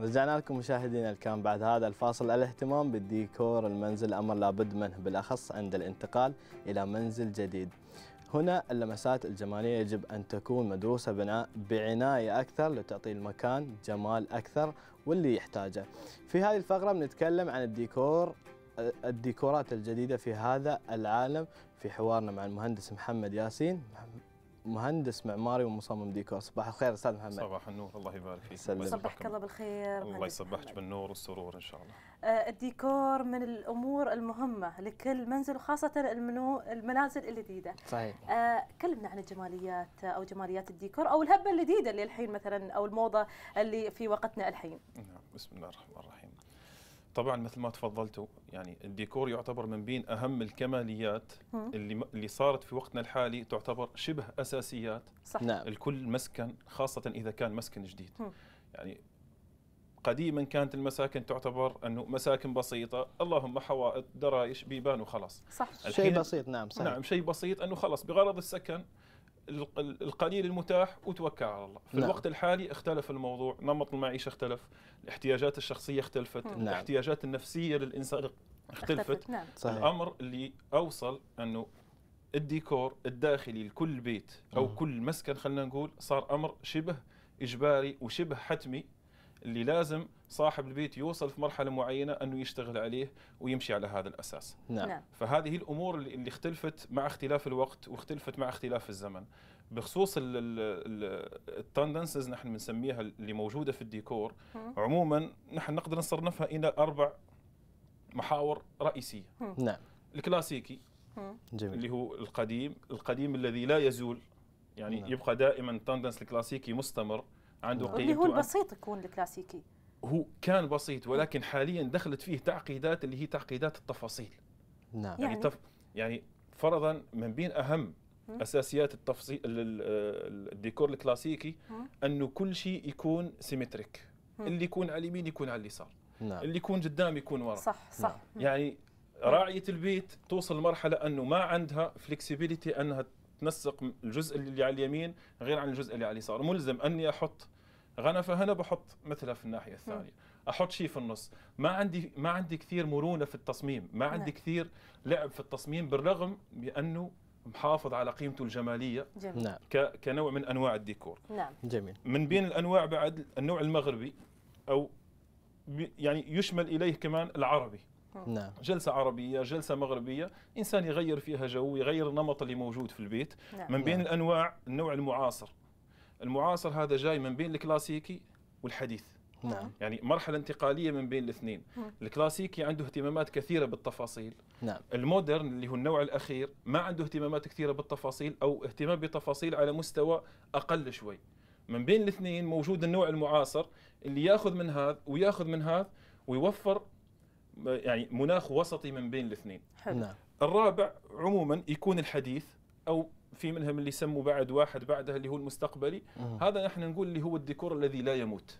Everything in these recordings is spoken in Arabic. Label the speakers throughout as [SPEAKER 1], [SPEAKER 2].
[SPEAKER 1] رجعنا لكم مشاهدينا الكرام بعد هذا الفاصل الاهتمام بالديكور المنزل امر لابد منه بالاخص عند الانتقال الى منزل جديد. هنا اللمسات الجماليه يجب ان تكون مدروسه بعنايه اكثر لتعطي المكان جمال اكثر واللي يحتاجه. في هذه الفقره بنتكلم عن الديكور الديكورات الجديده في هذا العالم في حوارنا مع المهندس محمد ياسين مهندس معماري ومصمم ديكور صباح الخير
[SPEAKER 2] استاذ محمد صباح النور الله يبارك فيك صبحك
[SPEAKER 3] الله بالخير الله
[SPEAKER 2] يصبحك بالنور والسرور ان شاء الله
[SPEAKER 3] آه، الديكور من الامور المهمه لكل منزل وخاصه المنو المنازل الجديده صحيح آه كلمنا عن الجماليات او جماليات الديكور او الهبه الجديده اللي الحين مثلا او الموضه اللي في وقتنا الحين
[SPEAKER 2] نعم بسم الله الرحمن الرحيم طبعا مثل ما تفضلتوا يعني الديكور يعتبر من بين اهم الكماليات اللي اللي صارت في وقتنا الحالي تعتبر شبه اساسيات صح. نعم. الكل مسكن خاصه اذا كان مسكن جديد يعني قديما كانت المساكن تعتبر انه مساكن بسيطه اللهم حوائط درايش بيبان وخلاص صح شيء بسيط نعم صحيح. نعم شيء بسيط انه خلاص بغرض السكن القليل المتاح وتوكل على الله في نعم. الوقت الحالي اختلف الموضوع نمط المعيشة اختلف الاحتياجات الشخصية اختلفت نعم. الاحتياجات النفسية للإنسان اختلفت, اختلفت. نعم. صحيح. الأمر اللي أوصل أنه الديكور الداخلي لكل بيت أو م. كل مسكن خلينا نقول صار أمر شبه إجباري وشبه حتمي اللي لازم صاحب البيت يوصل في مرحله معينه انه يشتغل عليه ويمشي على هذا الاساس نعم. نعم. فهذه الامور اللي اختلفت مع اختلاف الوقت واختلفت مع اختلاف الزمن بخصوص التندنسز نحن بنسميها اللي موجوده في الديكور عموما نحن نقدر نصنفها الى اربع محاور رئيسيه نعم الكلاسيكي جميل. اللي هو القديم القديم الذي لا يزول يعني نعم. يبقى دائما التندنس الكلاسيكي مستمر عنده قيمته اللي هو البسيط
[SPEAKER 3] يكون الكلاسيكي
[SPEAKER 2] هو كان بسيط ولكن حاليا دخلت فيه تعقيدات اللي هي تعقيدات التفاصيل نعم يعني, يعني؟ تف... يعني فرضا من بين اهم اساسيات التفصيل الديكور الكلاسيكي انه كل شيء يكون سيمتريك اللي يكون على اليمين يكون على اليسار نعم. اللي يكون قدام يكون ورا صح صح نعم. يعني راعيه البيت توصل لمرحله انه ما عندها فلكسبيليتي انها تنسق الجزء اللي على اليمين غير عن الجزء اللي على اليسار ملزم اني احط غنى فهنا بحط مثلها في الناحيه الثانيه احط شيء في النص ما عندي ما عندي كثير مرونه في التصميم ما نعم. عندي كثير لعب في التصميم بالرغم بانه محافظ على قيمته الجماليه جميل. نعم. كنوع من انواع الديكور نعم جميل من بين الانواع بعد النوع المغربي او يعني يشمل اليه كمان العربي نعم. جلسة عربية جلسة مغربية إنسان يغير فيها جو يغير النمط اللي موجود في البيت نعم. من بين نعم. الأنواع النوع المعاصر المعاصر هذا جاي من بين الكلاسيكي والحديث نعم. نعم. يعني مرحلة انتقالية من بين الاثنين مم. الكلاسيكي عنده اهتمامات كثيرة بالتفاصيل نعم. المودرن اللي هو النوع الأخير ما عنده اهتمامات كثيرة بالتفاصيل أو اهتمام بتفاصيل على مستوى أقل شوي من بين الاثنين موجود النوع المعاصر اللي ياخذ من هذا وياخذ من هذا ويوفر يعني مناخ وسطي من بين الاثنين نعم. الرابع عموما يكون الحديث أو في منهم اللي يسموا بعد واحد بعدها اللي هو المستقبلي مم. هذا نحن نقول اللي هو الديكور الذي لا يموت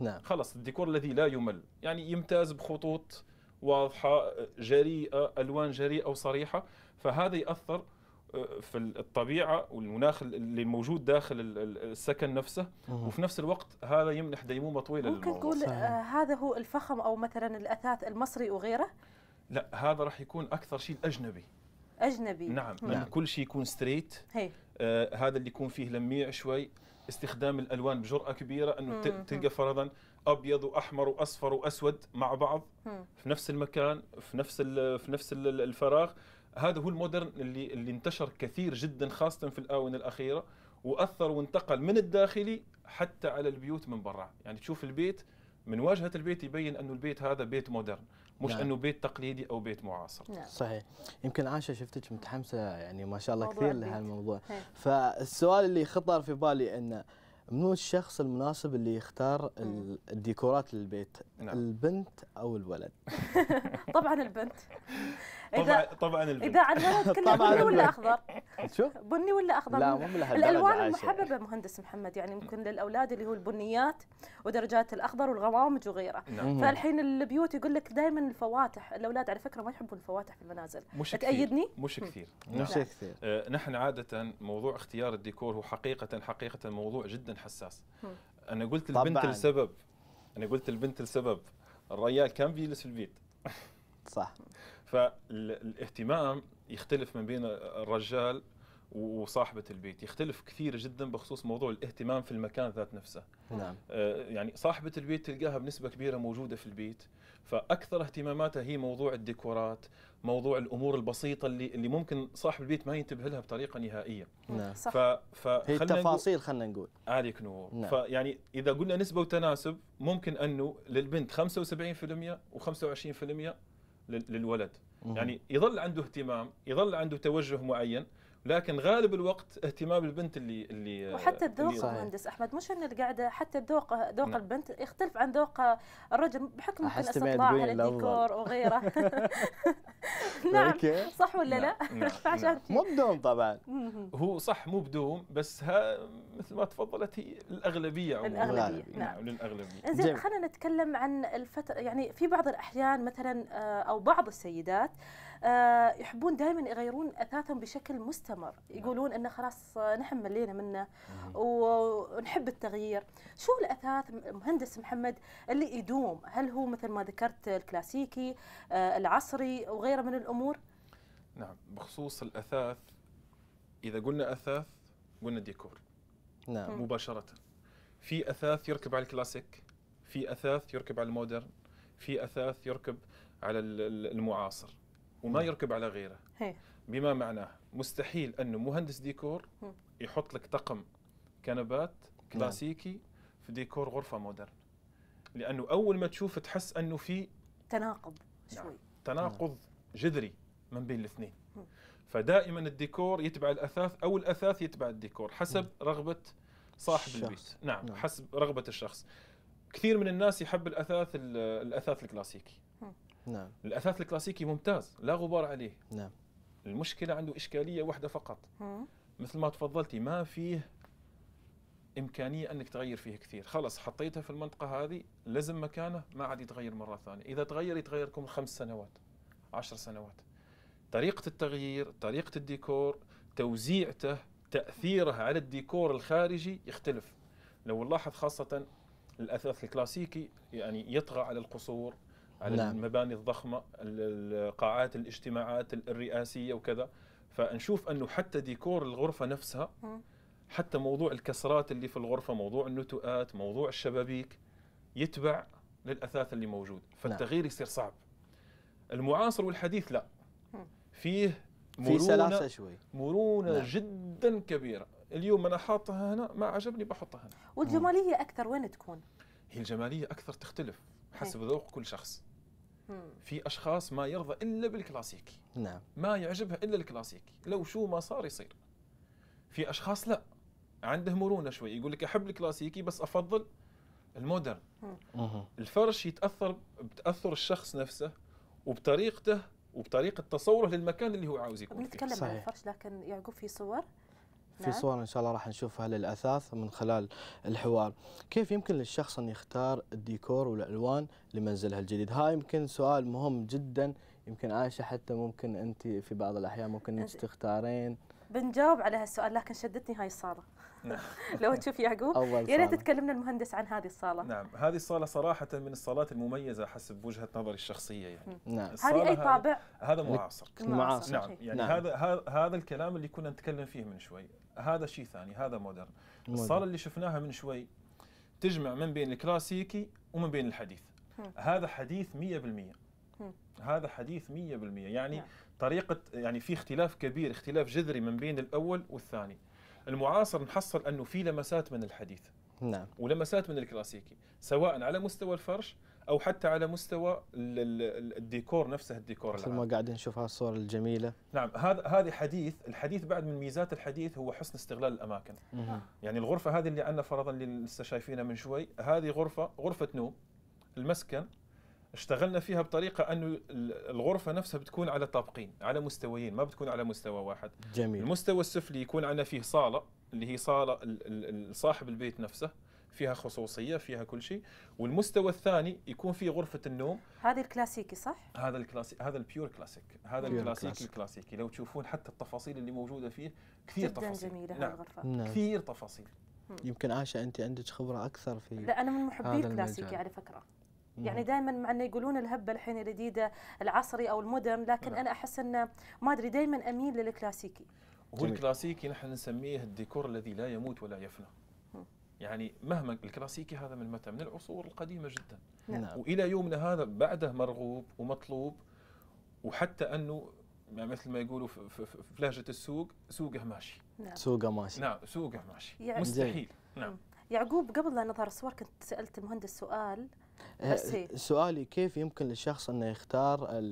[SPEAKER 2] نعم خلاص الديكور الذي لا يمل يعني يمتاز بخطوط واضحه جريئه الوان جريئه وصريحه فهذا ياثر آه، في الطبيعه والمناخ اللي موجود داخل السكن نفسه وفي نفس الوقت هذا يمنح ديمومه طويله ممكن ممكن تقول آه
[SPEAKER 3] هذا هو الفخم او مثلا الاثاث المصري وغيره
[SPEAKER 2] لا هذا راح يكون اكثر شيء الاجنبي
[SPEAKER 3] اجنبي نعم, نعم.
[SPEAKER 2] كل شيء يكون ستريت آه هذا اللي يكون فيه لميع شوي استخدام الالوان بجراه كبيره انه تلقى فرضا ابيض واحمر واصفر واسود مع بعض مم. في نفس المكان في نفس في نفس الفراغ هذا هو المودرن اللي اللي انتشر كثير جدا خاصه في الاونه الاخيره واثر وانتقل من الداخلي حتى على البيوت من برا يعني تشوف البيت من واجهه البيت يبين انه البيت هذا بيت مودرن مش نعم. انه بيت تقليدي او بيت معاصر نعم. صحيح
[SPEAKER 1] يمكن عاشه شفتك متحمسه يعني ما شاء الله كثير لهالموضوع نعم. فالسؤال اللي خطر في بالي انه منو الشخص المناسب اللي يختار الديكورات للبيت نعم. البنت او الولد
[SPEAKER 3] طبعا البنت طبعا طبعا اذا على كلها بني ولا اخضر؟ شو؟ بني ولا اخضر؟ لا مو الالوان المحببه مهندس محمد يعني ممكن للاولاد اللي هو البنيات ودرجات الاخضر والغوامج وغيره نعم. فالحين البيوت يقول لك دائما الفواتح الاولاد على فكره ما يحبون الفواتح في المنازل مش تأيدني؟ مش كثير مش
[SPEAKER 2] نعم. كثير آه نحن عاده موضوع اختيار الديكور هو حقيقه حقيقه موضوع جدا حساس انا قلت البنت لسبب انا قلت البنت لسبب الرجال كان بيجلس في البيت صح فالاهتمام يختلف من بين الرجال وصاحبة البيت يختلف كثير جدا بخصوص موضوع الاهتمام في المكان ذات نفسه نعم. آه يعني صاحبة البيت تلقاها بنسبة كبيرة موجودة في البيت فأكثر اهتماماتها هي موضوع الديكورات موضوع الأمور البسيطة اللي, اللي ممكن صاحب البيت ما ينتبه لها بطريقة نهائية نعم. نعم. صح. ف... هي التفاصيل خلينا نقول عليك نور نعم. فيعني إذا قلنا نسبة وتناسب ممكن أنه للبنت 75% و25% للولد يعني يظل عنده اهتمام يظل عنده توجه معين لكن غالب الوقت اهتمام البنت اللي اللي وحتى الذوق مهندس
[SPEAKER 3] احمد مش ان القعده حتى الذوق ذوق نعم. البنت يختلف عن ذوق الرجل بحكم يمكن على الديكور وغيره نعم صح ولا لا؟ نعم، نعم، عشان
[SPEAKER 2] مو بدوم طبعا هو صح مو بدوم بس ها مثل ما تفضلت هي الاغلبيه عموما الاغلبيه نعم للاغلبيه زين خلينا
[SPEAKER 3] نتكلم عن الفتره يعني في بعض الاحيان مثلا آه، او بعض السيدات آه آه، يحبون دائما يغيرون اثاثهم بشكل مستمر يقولون انه خلاص آه، نحن ملينا منه ونحب التغيير شو الاثاث مهندس محمد اللي يدوم هل هو مثل ما ذكرت الكلاسيكي آه، العصري وغيره من الامور
[SPEAKER 2] نعم بخصوص الاثاث اذا قلنا اثاث قلنا ديكور نعم مباشره في اثاث يركب على الكلاسيك في اثاث يركب على المودرن في اثاث يركب على المعاصر وما يركب على غيره هي. بما معناه مستحيل انه مهندس ديكور يحط لك طقم كنبات نعم. كلاسيكي في ديكور غرفه مودرن لانه اول ما تشوف تحس انه في
[SPEAKER 3] تناقض نعم. شوي تناقض
[SPEAKER 2] جذري من بين الاثنين فدائما الديكور يتبع الاثاث او الاثاث يتبع الديكور حسب م. رغبه صاحب الشخص. البيت نعم, نعم حسب رغبه الشخص كثير من الناس يحب الاثاث الاثاث الكلاسيكي نعم الاثاث الكلاسيكي ممتاز لا غبار عليه نعم المشكله عنده اشكاليه واحده فقط مثل ما تفضلتي ما فيه امكانيه انك تغير فيه كثير خلص حطيتها في المنطقه هذه لازم مكانه ما عاد يتغير مره ثانيه اذا تغير يتغيركم خمس سنوات عشر سنوات طريقه التغيير طريقه الديكور توزيعته تاثيره على الديكور الخارجي يختلف لو نلاحظ خاصه الاثاث الكلاسيكي يعني يطغى على القصور على نعم. المباني الضخمه القاعات الاجتماعات الرئاسيه وكذا فنشوف انه حتى ديكور الغرفه نفسها حتى موضوع الكسرات اللي في الغرفه موضوع النتوءات موضوع الشبابيك يتبع للاثاث اللي موجود نعم. فالتغيير يصير صعب المعاصر والحديث لا فيه مرونه في سلاسه شوي مرونه نعم. جدا كبيره اليوم انا حاطها هنا ما عجبني بحطها هنا
[SPEAKER 3] والجماليه اكثر وين تكون
[SPEAKER 2] هي الجماليه اكثر تختلف إيه. حسب ذوق كل شخص في اشخاص ما يرضى الا بالكلاسيكي نعم ما يعجبها الا الكلاسيكي لو شو ما صار يصير في اشخاص لا عنده مرونه شوي يقول لك احب الكلاسيكي بس افضل المودرن الفرش يتاثر بتاثر الشخص نفسه وبطريقته وبطريقه تصوره للمكان اللي هو عاوز يكون فيه. نتكلم عن
[SPEAKER 3] الفرش لكن يعقوب في صور في نعم. صور
[SPEAKER 1] ان شاء الله راح نشوفها للاثاث من خلال الحوار كيف يمكن للشخص ان يختار الديكور والالوان لمنزله الجديد هاي يمكن سؤال مهم جدا يمكن عايشه حتى ممكن انت في بعض الاحيان ممكن انت تختارين
[SPEAKER 3] بنجاوب على هالسؤال لكن شدتني هاي الصاله نعم. لو تشوف يعقوب يا ريت تكلمنا المهندس عن هذه الصاله نعم
[SPEAKER 2] هذه الصاله صراحه من الصالات المميزه حسب وجهه نظري الشخصيه يعني نعم هذه اي طابع هذا معاصر معاصر نعم يعني نعم. هذا هذا الكلام اللي كنا نتكلم فيه من شوي هذا شيء ثاني هذا مودرن الصاله اللي شفناها من شوي تجمع من بين الكلاسيكي ومن بين الحديث هذا حديث 100% هذا حديث 100% يعني نعم. طريقه يعني في اختلاف كبير اختلاف جذري من بين الاول والثاني المعاصر نحصل انه في لمسات من الحديث نعم ولمسات من الكلاسيكي سواء على مستوى الفرش او حتى على مستوى الديكور نفسه الديكور مثل ما
[SPEAKER 1] قاعدين نشوف هالصور الجميله
[SPEAKER 2] نعم هذا هذه حديث الحديث بعد من ميزات الحديث هو حسن استغلال الاماكن مه. يعني الغرفه هذه اللي عندنا فرضا اللي لسه شايفينها من شوي هذه غرفه غرفه نوم المسكن اشتغلنا فيها بطريقه انه الغرفه نفسها بتكون على طابقين على مستويين ما بتكون على مستوى واحد جميل المستوى السفلي يكون عندنا فيه صاله اللي هي صاله صاحب البيت نفسه فيها خصوصيه فيها كل شيء والمستوى الثاني يكون فيه غرفه النوم
[SPEAKER 3] هذا الكلاسيكي صح
[SPEAKER 2] هذا الكلاسيك هذا البيور كلاسيك هذا الكلاسيكي الكلاسيكي لو تشوفون حتى التفاصيل اللي موجوده فيه كثير جداً تفاصيل جميله نعم. الغرفه نعم. كثير تفاصيل
[SPEAKER 1] يمكن عائشه انت عندك خبره اكثر في لا انا من محبي الكلاسيكي على
[SPEAKER 3] فكره يعني دائما مع انه يقولون الهبه الحين الجديده العصري او المودرن لكن نعم. انا احس انه ما ادري دائما اميل للكلاسيكي هو
[SPEAKER 2] الكلاسيكي نحن نسميه الديكور الذي لا يموت ولا يفنى يعني مهما الكلاسيكي هذا من متى من العصور القديمه جدا نعم. نعم. والى يومنا هذا بعده مرغوب ومطلوب وحتى انه مثل ما يقولوا في, لهجه السوق سوقه ماشي نعم. سوقه ماشي نعم سوقه ماشي يعني مستحيل نعم
[SPEAKER 3] يعقوب قبل لا نظهر الصور كنت سالت المهندس سؤال آه،
[SPEAKER 1] سؤالي كيف يمكن للشخص انه يختار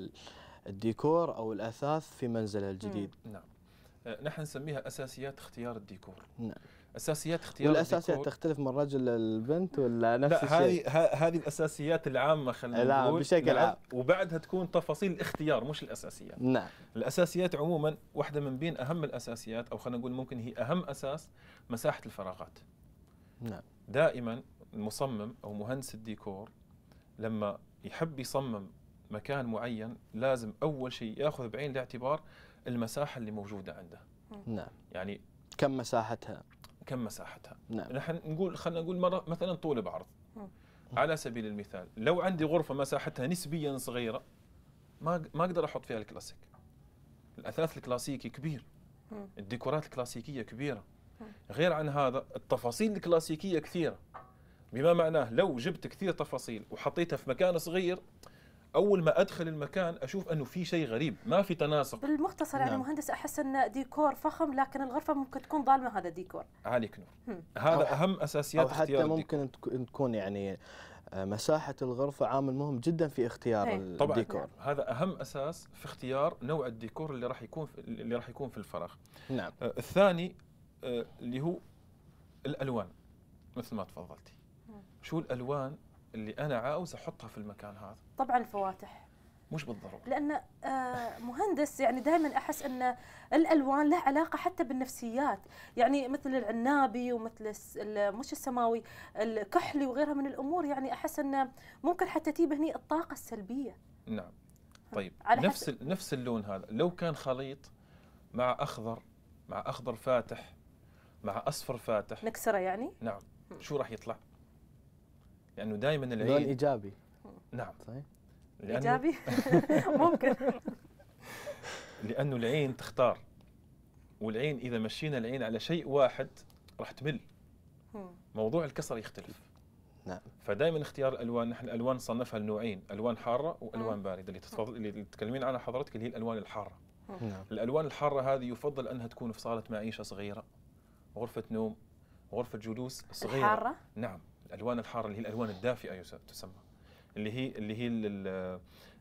[SPEAKER 1] الديكور او الاثاث في منزله الجديد؟
[SPEAKER 2] نعم آه، نحن نسميها اساسيات اختيار الديكور نعم اساسيات اختيار والاساسيات
[SPEAKER 1] تختلف من رجل للبنت ولا نفس الشيء؟ لا
[SPEAKER 2] هذه هذه الاساسيات العامه خلينا نقول بشكل نعم. عام وبعدها تكون تفاصيل الاختيار مش الاساسيات نعم الاساسيات عموما واحده من بين اهم الاساسيات او خلينا نقول ممكن هي اهم اساس مساحه الفراغات نعم دائما المصمم او مهندس الديكور لما يحب يصمم مكان معين لازم اول شيء ياخذ بعين الاعتبار المساحه اللي موجوده عنده نعم يعني كم مساحتها كم مساحتها نعم نحن نقول خلينا نقول مرة مثلا طول بعرض على سبيل المثال لو عندي غرفه مساحتها نسبيا صغيره ما ما اقدر احط فيها الكلاسيك الاثاث الكلاسيكي كبير الديكورات الكلاسيكيه كبيره غير عن هذا التفاصيل الكلاسيكيه كثيره بما معناه لو جبت كثير تفاصيل وحطيتها في مكان صغير اول ما ادخل المكان اشوف انه في شيء غريب ما في تناسق
[SPEAKER 3] بالمختصر يعني نعم. يعني مهندس احس ان ديكور فخم لكن الغرفه ممكن تكون ظالمه هذا الديكور عليك نور
[SPEAKER 2] هذا اهم اساسيات أو حتى
[SPEAKER 1] ممكن تكون يعني آه، مساحة الغرفة عامل مهم جدا في اختيار هي. إيه. طبعًا الديكور طبعا
[SPEAKER 2] هذا أهم أساس في اختيار نوع الديكور اللي راح يكون في اللي راح يكون في الفراغ نعم آه الثاني آه اللي هو الألوان مثل ما تفضلتي شو الالوان اللي انا عاوز احطها في المكان هذا
[SPEAKER 3] طبعا الفواتح مش بالضروره لان آه، مهندس يعني دائما احس ان الالوان لها علاقه حتى بالنفسيات يعني مثل العنابي ومثل مش السماوي الكحلي وغيرها من الامور يعني احس انه ممكن حتى تجيب هني الطاقه السلبيه
[SPEAKER 2] نعم طيب نفس نفس اللون هذا لو كان خليط مع اخضر مع اخضر فاتح مع اصفر فاتح
[SPEAKER 3] نكسره يعني
[SPEAKER 2] نعم شو راح يطلع لانه دائما العيد لون ايجابي نعم صحيح ايجابي ممكن لانه العين تختار والعين اذا مشينا العين على شيء واحد راح تمل موضوع الكسر يختلف نعم فدائما اختيار الالوان نحن الالوان صنفها لنوعين الوان حاره والوان آه. بارده اللي تتفضل اللي تتكلمين عنها حضرتك اللي هي الالوان الحاره نعم. الالوان الحاره هذه يفضل انها تكون في صاله معيشه صغيره غرفه نوم غرفه جلوس صغيره حاره نعم الالوان الحاره اللي هي الالوان الدافئه تسمى اللي هي اللي هي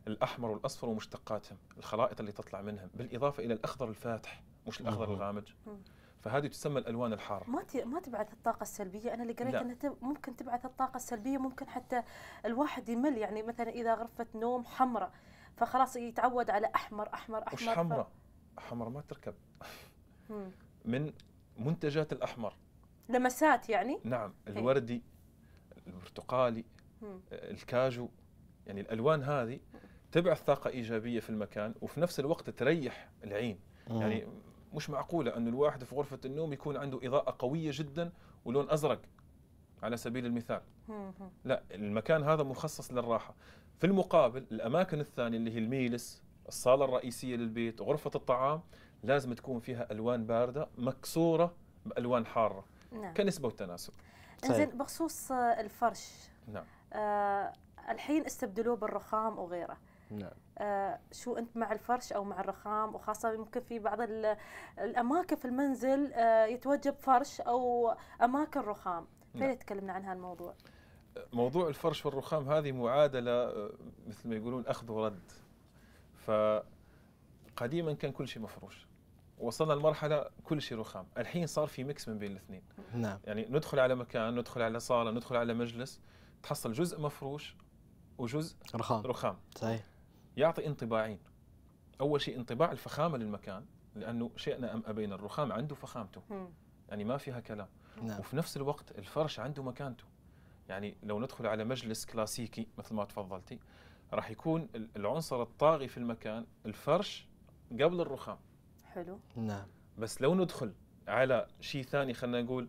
[SPEAKER 2] الاحمر والاصفر ومشتقاتهم الخلائط اللي تطلع منهم بالاضافه الى الاخضر الفاتح مش الاخضر الغامج فهذه تسمى الالوان الحاره
[SPEAKER 3] ما ما تبعث الطاقه السلبيه انا اللي قريت نعم. انها ممكن تبعث الطاقه السلبيه ممكن حتى الواحد يمل يعني مثلا اذا غرفه نوم حمراء فخلاص يتعود على احمر احمر احمر وش حمراء
[SPEAKER 2] ف... حمراء ما تركب من منتجات الاحمر
[SPEAKER 3] لمسات يعني
[SPEAKER 2] نعم إيه. الوردي البرتقالي آه، الكاجو يعني الالوان هذه تبعث طاقه ايجابيه في المكان وفي نفس الوقت تريح العين يعني مش معقوله انه الواحد في غرفه النوم يكون عنده اضاءه قويه جدا ولون ازرق على سبيل المثال لا المكان هذا مخصص للراحه في المقابل الاماكن الثانيه اللي هي الميلس الصاله الرئيسيه للبيت غرفه الطعام لازم تكون فيها الوان بارده مكسوره بالوان حاره نعم. كنسبه وتناسب
[SPEAKER 3] طيب. انزين بخصوص آه، الفرش نعم آه الحين استبدلوه بالرخام وغيره نعم آه شو انت مع الفرش او مع الرخام وخاصه ممكن في بعض الاماكن في المنزل آه يتوجب فرش او اماكن رخام نعم. تكلمنا عن هالموضوع
[SPEAKER 2] موضوع الفرش والرخام هذه معادله آه، مثل ما يقولون اخذ ورد فقديما كان كل شيء مفروش وصلنا لمرحله كل شيء رخام الحين صار في ميكس من بين الاثنين نعم يعني ندخل على مكان ندخل على صاله ندخل على مجلس تحصل جزء مفروش وجزء رخام رخام صحيح يعطي انطباعين اول شيء انطباع الفخامه للمكان لانه شئنا ام ابينا الرخام عنده فخامته يعني ما فيها كلام نعم. وفي نفس الوقت الفرش عنده مكانته يعني لو ندخل على مجلس كلاسيكي مثل ما تفضلتي راح يكون العنصر الطاغي في المكان الفرش قبل الرخام حلو نعم بس لو ندخل على شيء ثاني خلينا نقول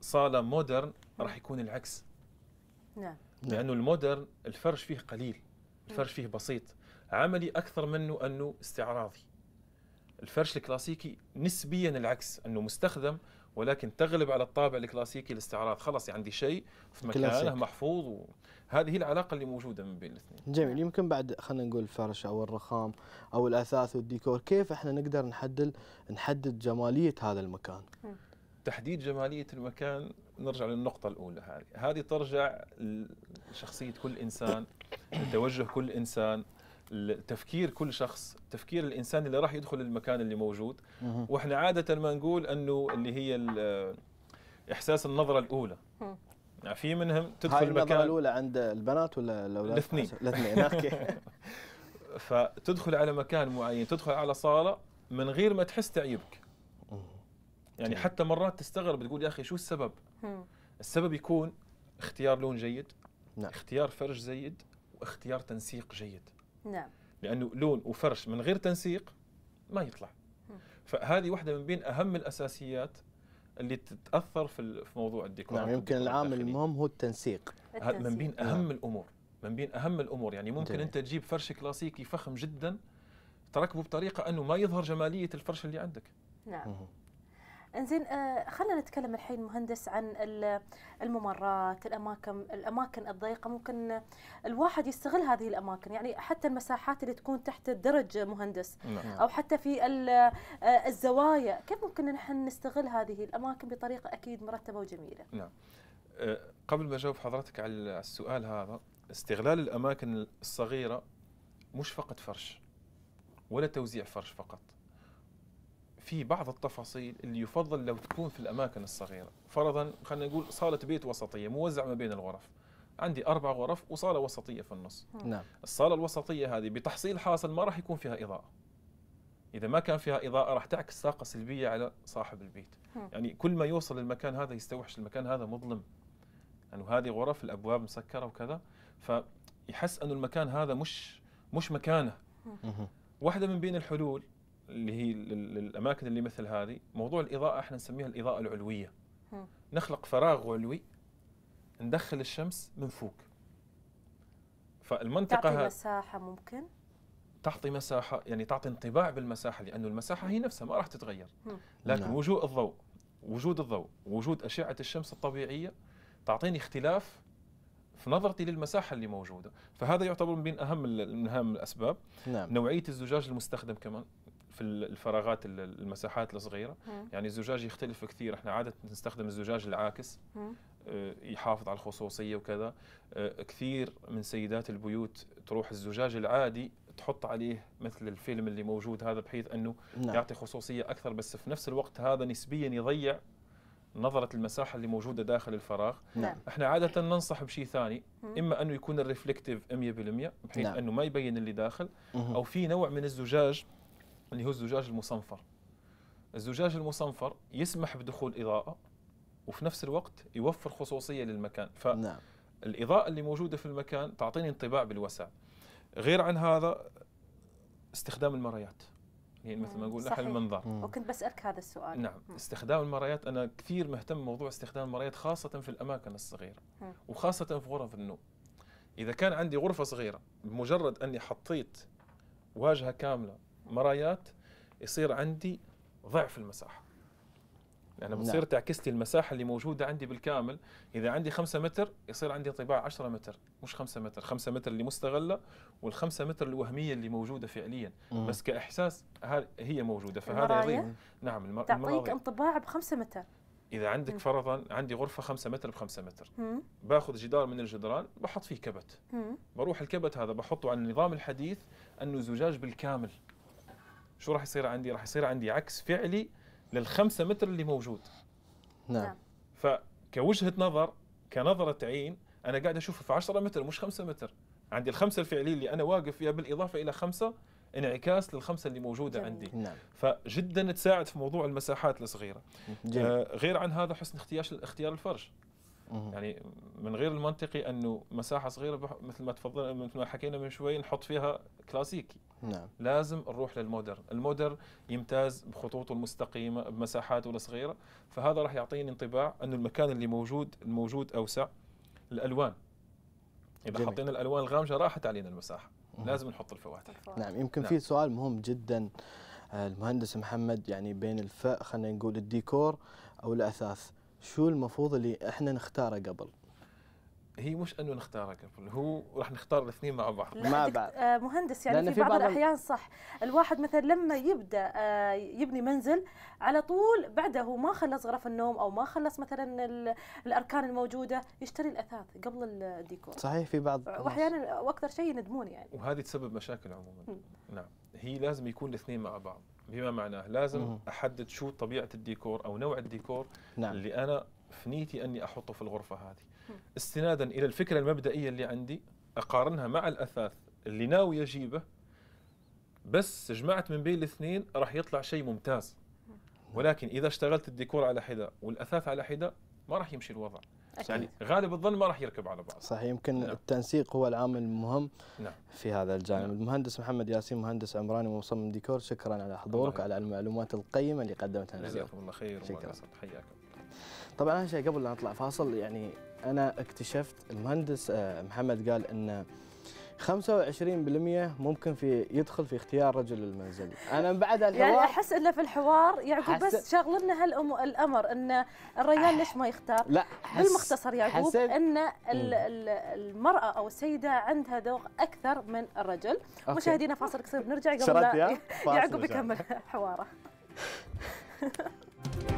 [SPEAKER 2] صاله مودرن راح يكون العكس نعم لانه المودرن الفرش فيه قليل الفرش فيه بسيط عملي اكثر منه انه استعراضي الفرش الكلاسيكي نسبيا العكس انه مستخدم ولكن تغلب على الطابع الكلاسيكي الاستعراض خلاص يعني عندي شيء في مكانه محفوظ وهذه هي العلاقه اللي موجوده من بين الاثنين
[SPEAKER 1] جميل يمكن بعد خلينا نقول الفرش او الرخام او الاثاث والديكور كيف احنا نقدر نحدد نحدد جماليه
[SPEAKER 2] هذا المكان تحديد جماليه المكان نرجع للنقطة الأولى هذه، هذه ترجع لشخصية كل إنسان، توجه كل إنسان، تفكير كل شخص تفكير الانسان اللي راح يدخل المكان اللي موجود واحنا عاده ما نقول انه اللي هي احساس النظره الاولى يعني في منهم تدخل هاي المكان النظره الاولى
[SPEAKER 1] عند البنات ولا الاولاد الاثنين الاثنين
[SPEAKER 2] فتدخل على مكان معين تدخل على صاله من غير ما تحس تعيبك يعني حتى مرات تستغرب تقول يا اخي شو السبب السبب يكون اختيار لون جيد نعم. اختيار فرش جيد واختيار تنسيق جيد نعم لانه لون وفرش من غير تنسيق ما يطلع فهذه واحده من بين اهم الاساسيات اللي تتاثر في موضوع الديكور نعم يمكن العامل المهم هو
[SPEAKER 1] التنسيق هذا من بين اهم نعم.
[SPEAKER 2] الامور من بين اهم الامور يعني ممكن جميل. انت تجيب فرش كلاسيكي فخم جدا تركبه بطريقه انه ما يظهر جماليه الفرش اللي عندك نعم
[SPEAKER 3] انزين آه، خلينا نتكلم الحين مهندس عن الممرات الاماكن الاماكن الضيقه ممكن الواحد يستغل هذه الاماكن يعني حتى المساحات اللي تكون تحت الدرج مهندس نعم. او حتى في آه، الزوايا كيف ممكن نحن نستغل هذه الاماكن بطريقه اكيد مرتبه وجميله
[SPEAKER 2] نعم آه، قبل ما اجاوب حضرتك على السؤال هذا استغلال الاماكن الصغيره مش فقط فرش ولا توزيع فرش فقط في بعض التفاصيل اللي يفضل لو تكون في الاماكن الصغيره فرضا خلينا نقول صاله بيت وسطيه موزعه ما بين الغرف عندي اربع غرف وصاله وسطيه في النص نعم, نعم. الصاله الوسطيه هذه بتحصيل حاصل ما راح يكون فيها اضاءه اذا ما كان فيها اضاءه راح تعكس طاقه سلبيه على صاحب البيت هم. نعم. يعني كل ما يوصل المكان هذا يستوحش المكان هذا مظلم لانه يعني هذه غرف الابواب مسكره وكذا فيحس انه المكان هذا مش مش مكانه واحده من بين الحلول اللي هي الاماكن اللي مثل هذه موضوع الاضاءه احنا نسميها الاضاءه العلويه م. نخلق فراغ علوي ندخل الشمس من فوق فالمنطقه تعطي
[SPEAKER 3] مساحه ممكن
[SPEAKER 2] تعطي مساحه يعني تعطي انطباع بالمساحه لانه المساحه هي نفسها ما راح تتغير م. لكن نعم. الضوء وجود الضوء وجود اشعه الشمس الطبيعيه تعطيني اختلاف في نظرتي للمساحه اللي موجوده فهذا يعتبر من اهم من اهم الاسباب نعم. نوعيه الزجاج المستخدم كمان في الفراغات المساحات الصغيره مم. يعني الزجاج يختلف كثير احنا عاده نستخدم الزجاج العاكس مم. آه، يحافظ على الخصوصيه وكذا آه، كثير من سيدات البيوت تروح الزجاج العادي تحط عليه مثل الفيلم اللي موجود هذا بحيث انه نعم. يعطي خصوصيه اكثر بس في نفس الوقت هذا نسبيا يضيع نظرة المساحة اللي موجودة داخل الفراغ نعم. نعم. احنا عادة ننصح بشيء ثاني اما انه يكون الريفلكتيف 100% بحيث نعم. انه ما يبين اللي داخل او في نوع من الزجاج اللي هو الزجاج المصنفر الزجاج المصنفر يسمح بدخول إضاءة وفي نفس الوقت يوفر خصوصية للمكان فالإضاءة نعم. اللي موجودة في المكان تعطيني انطباع بالوسع غير عن هذا استخدام المرايات يعني مثل ما نقول نحل المنظر وكنت
[SPEAKER 3] بسألك هذا السؤال نعم مم.
[SPEAKER 2] استخدام المرايات أنا كثير مهتم بموضوع استخدام المرايات خاصة في الأماكن الصغيرة مم. وخاصة في غرف النوم إذا كان عندي غرفة صغيرة بمجرد أني حطيت واجهة كاملة مرايات يصير عندي ضعف المساحه يعني بتصير نعم. تعكستي المساحة اللي موجودة عندي بالكامل إذا عندي 5 متر يصير عندي طباع 10 متر مش 5 متر 5 متر اللي مستغلة وال5 متر الوهمية اللي موجودة فعليا مم. بس كإحساس هي موجودة فهذا يضيف نعم المر... تعطيك المراضي.
[SPEAKER 3] انطباع ب 5 متر
[SPEAKER 2] إذا عندك مم. فرضا عندي غرفة 5 متر ب 5 متر مم. باخذ جدار من الجدران بحط فيه كبت مم. بروح الكبت هذا بحطه على النظام الحديث أنه زجاج بالكامل شو راح يصير عندي؟ راح يصير عندي عكس فعلي للخمسة متر اللي موجود نعم فكوجهة نظر كنظرة عين أنا قاعد أشوفه في 10 متر مش 5 متر عندي الخمسة الفعلية اللي أنا واقف فيها بالإضافة إلى خمسة انعكاس للخمسة اللي موجودة جميل. عندي نعم. فجدا تساعد في موضوع المساحات الصغيرة جميل. آه غير عن هذا حسن اختيار اختيار الفرش يعني من غير المنطقي انه مساحه صغيره مثل ما تفضل مثل ما حكينا من شوي نحط فيها كلاسيكي نعم. لازم نروح للمودرن المودرن يمتاز بخطوطه المستقيمة بمساحاته الصغيرة فهذا راح يعطيني انطباع أنه المكان اللي موجود الموجود أوسع الألوان إذا حطينا الألوان الغامجة راحت علينا المساحة مم. لازم نحط الفواتح نعم يمكن نعم. في
[SPEAKER 1] سؤال مهم جدا آه، المهندس محمد يعني بين الف خلينا نقول الديكور أو الأثاث شو المفروض اللي احنا نختاره قبل
[SPEAKER 2] هي مش انه نختارها كفل هو راح نختار الاثنين مع بعض
[SPEAKER 3] مع بعض آه، مهندس يعني في, في بعض, بعض الاحيان صح الواحد مثلا لما يبدا آه، يبني منزل على طول بعده هو ما خلص غرف النوم او ما خلص مثلا الاركان الموجوده يشتري الاثاث قبل الديكور صحيح في بعض واحيانا واكثر شيء يندمون يعني
[SPEAKER 2] وهذه تسبب مشاكل عموما نعم هي لازم يكون الاثنين مع بعض بما معناه لازم مم. احدد شو طبيعه الديكور او نوع الديكور نعم. اللي انا في نيتي اني احطه في الغرفه هذه استنادا الى الفكره المبدئيه اللي عندي اقارنها مع الاثاث اللي ناوي اجيبه بس جمعت من بين الاثنين راح يطلع شيء ممتاز ولكن اذا اشتغلت الديكور على حدا والاثاث على حدا ما راح يمشي الوضع أكيد. يعني غالب الظن ما راح يركب على بعض
[SPEAKER 1] صحيح يمكن نعم. التنسيق هو العامل المهم نعم. في هذا الجانب نعم. المهندس محمد ياسين مهندس عمراني ومصمم ديكور شكرا على حضورك وعلى المعلومات القيمه اللي قدمتها لنا جزاكم الله
[SPEAKER 2] خير شكرا حياكم
[SPEAKER 1] طبعا اهم شيء قبل لا نطلع فاصل يعني انا اكتشفت المهندس آه، محمد قال ان 25% ممكن في يدخل في اختيار رجل المنزل انا من بعد يعني الحوار يعني
[SPEAKER 3] احس انه في الحوار يعقوب بس شاغلنا هالامر ان الرجال ليش ما يختار لا بالمختصر يعقوب ان المراه او السيده عندها ذوق اكثر من الرجل مشاهدينا فاصل قصير بنرجع قبل يعقوب يكمل حواره